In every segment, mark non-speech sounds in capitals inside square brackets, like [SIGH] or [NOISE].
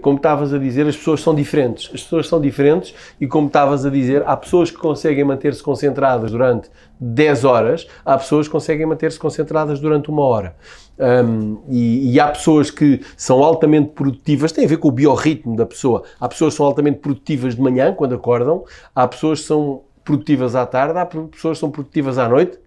como estavas a dizer, as pessoas são diferentes. As pessoas são diferentes e, como estavas a dizer, há pessoas que conseguem manter-se concentradas durante 10 horas, há pessoas que conseguem manter-se concentradas durante uma hora. Um, e, e, há pessoas que são altamente produtivas, tem a ver com o biorritmo da pessoa. Há pessoas que são altamente produtivas de manhã, quando acordam, há pessoas que são produtivas à tarde, há pessoas que são produtivas à noite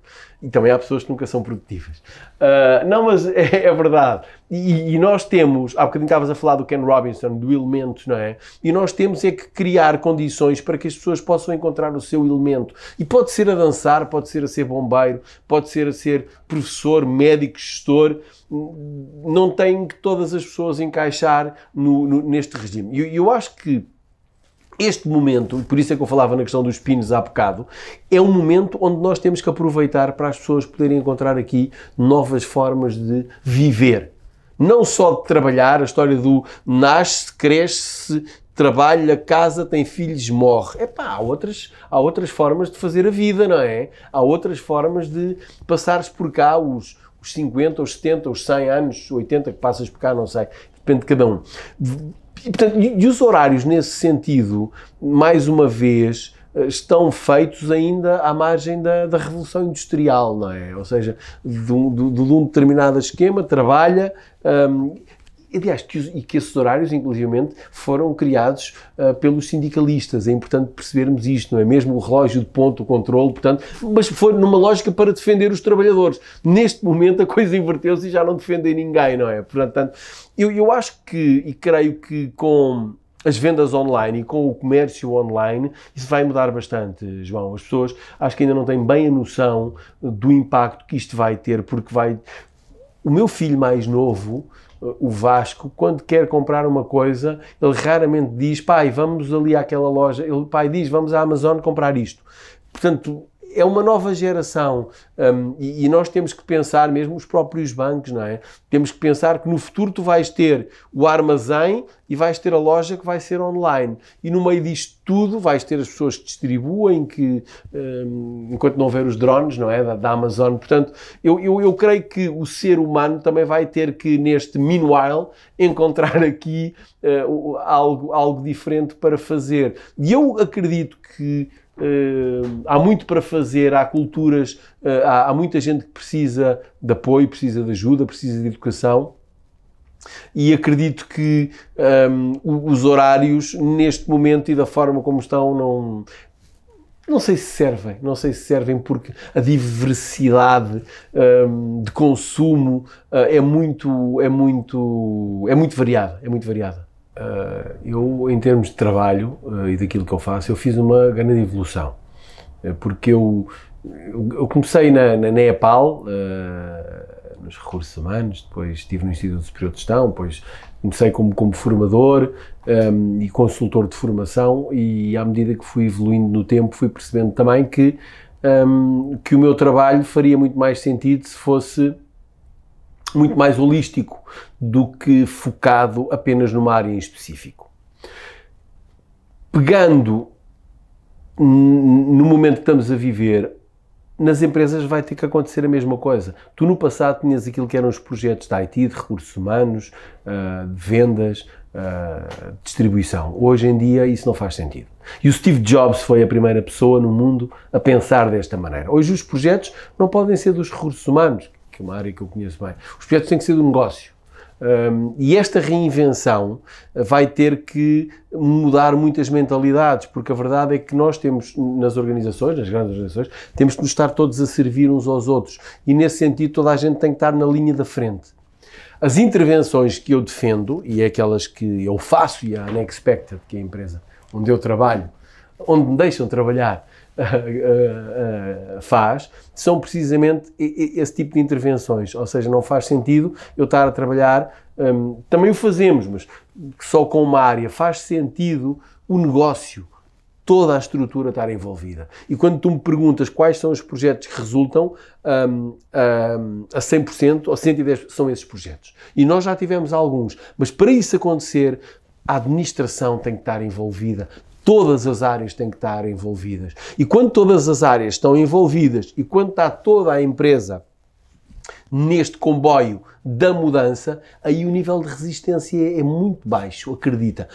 e também há pessoas que nunca são produtivas. Uh, não, mas [LAUGHS] é, é verdade. E, e, nós temos, há bocadinho estavas a falar do Ken Robinson, do elemento, não é? E nós temos é que criar condições para que as pessoas possam encontrar o seu elemento. E pode ser a dançar, pode ser a ser bombeiro, pode ser a ser professor, médico, gestor. Não tem que todas as pessoas encaixar no, no, neste regime. E eu, eu acho que este momento, por isso é que eu falava na questão dos pinos há bocado, é um momento onde nós temos que aproveitar para as pessoas poderem encontrar aqui novas formas de viver. Não só de trabalhar, a história do nasce, cresce, trabalha, casa, tem filhos, morre. pá, há outras, há outras formas de fazer a vida, não é? Há outras formas de passares por cá os, os 50, os 70, os 100 anos, 80 que passas por cá, não sei. Depende de cada um e, portanto, e, e os horários, nesse sentido, mais uma vez, eh, estão feitos ainda à margem da, da revolução industrial, não é? Ou seja, de um, de, de um determinado esquema, trabalha. Um, ehm, Aliás, que e que esses horários, inclusivamente, foram criados uh, pelos sindicalistas. É importante percebermos isto, não é? Mesmo o relógio de ponto, o controle, portanto, mas foi numa lógica para defender os trabalhadores. Neste momento a coisa inverteu-se e já não defendem ninguém, não é? Portanto, eu, eu acho que, e creio que com as vendas online e com o comércio online, isso vai mudar bastante, João. As pessoas acho que ainda não têm bem a noção do impacto que isto vai ter, porque vai. O meu filho mais novo o Vasco, quando quer comprar uma coisa, ele raramente diz, pai, vamos ali àquela loja. Ele, pai, diz, vamos à Amazon comprar isto. Portanto, é uma nova geração um, e, e, nós temos que pensar, mesmo os próprios bancos, não é? Temos que pensar que no futuro tu vais ter o armazém e vais ter a loja que vai ser online. E no meio disto tudo vais ter as pessoas que distribuem, que um, enquanto não houver os drones, não é? Da, da Amazon. Portanto, eu, eu, eu, creio que o ser humano também vai ter que, neste meanwhile, encontrar aqui uh, algo, algo diferente para fazer. E eu acredito que eh, há muito para fazer, há culturas, eh, há, há muita gente que precisa de apoio, precisa de ajuda, precisa de educação. E acredito que um, ehm, os horários, neste momento e da forma como estão, não, não sei se servem. Não sei se servem porque a diversidade um, ehm, de consumo uh, é, muito, é, muito, é muito variada. É muito variada. Eh, eu, em termos de trabalho eh, e daquilo que eu faço, eu fiz uma grande evolução. Eh, porque eu, eu, comecei na, na Nepal, nos recursos humanos, depois estive no Instituto Superior de Gestão, depois comecei como, como formador um, ehm, e consultor de formação e à medida que fui evoluindo no tempo fui percebendo também que, um, ehm, que o meu trabalho faria muito mais sentido se fosse muito mais holístico do que focado apenas numa área em específico. Pegando no momento que estamos a viver, nas empresas vai ter que acontecer a mesma coisa. Tu no passado tinhas aquilo que eram os projetos de IT, de recursos humanos, uh, vendas, uh, distribuição. Hoje em dia isso não faz sentido. E o Steve Jobs foi a primeira pessoa no mundo a pensar desta maneira. Hoje os projetos não podem ser dos recursos humanos, que é uma área que eu conheço bem. Os projetos têm que ser do negócio. Um, e esta reinvenção vai ter que mudar muitas mentalidades, porque a verdade é que nós temos nas organizações, nas grandes organizações, temos que nos estar todos a servir uns aos outros. E nesse sentido, toda a gente tem que estar na linha da frente. As intervenções que eu defendo, e é aquelas que eu faço, e a Unexpected, que é a empresa onde eu trabalho, onde me deixam trabalhar, eh, eh, faz, são precisamente esse tipo de intervenções. Ou seja, não faz sentido eu estar a trabalhar, um, também o fazemos, mas só com uma área. Faz sentido o negócio toda a estrutura estar envolvida. E quando tu me perguntas quais são os projetos que resultam, um, um, a 100% ou 110% são esses projetos. E nós já tivemos alguns, mas para isso acontecer, a administração tem que estar envolvida, Todas as áreas têm que estar envolvidas. E quando todas as áreas estão envolvidas e quando está toda a empresa neste comboio da mudança, aí o nível de resistência é muito baixo, acredita.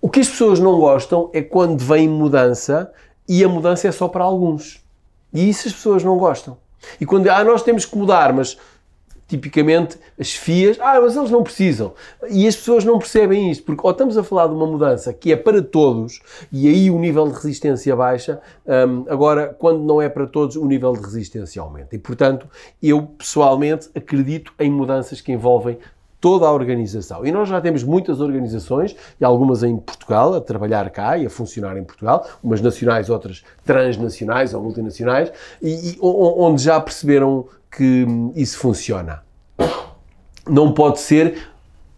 O que as pessoas não gostam é quando vem mudança e a mudança é só para alguns. E isso as pessoas não gostam. E quando, ah, nós temos que mudar, mas tipicamente as FIAs, ah, mas eles não precisam. E as pessoas não percebem isto, porque ou estamos a falar de uma mudança que é para todos, e aí o nível de resistência baixa, um, agora, quando não é para todos, o nível de resistência aumenta. E, portanto, eu pessoalmente acredito em mudanças que envolvem toda a organização. E nós já temos muitas organizações, e algumas em Portugal, a trabalhar cá e a funcionar em Portugal, umas nacionais, outras transnacionais ou multinacionais, e, e onde já perceberam que hum, isso funciona. Não pode ser,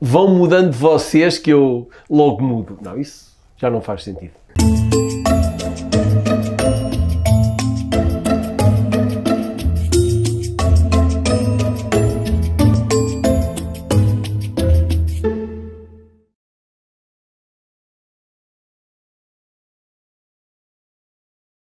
vão mudando vocês que eu logo mudo. Não, isso já não faz sentido.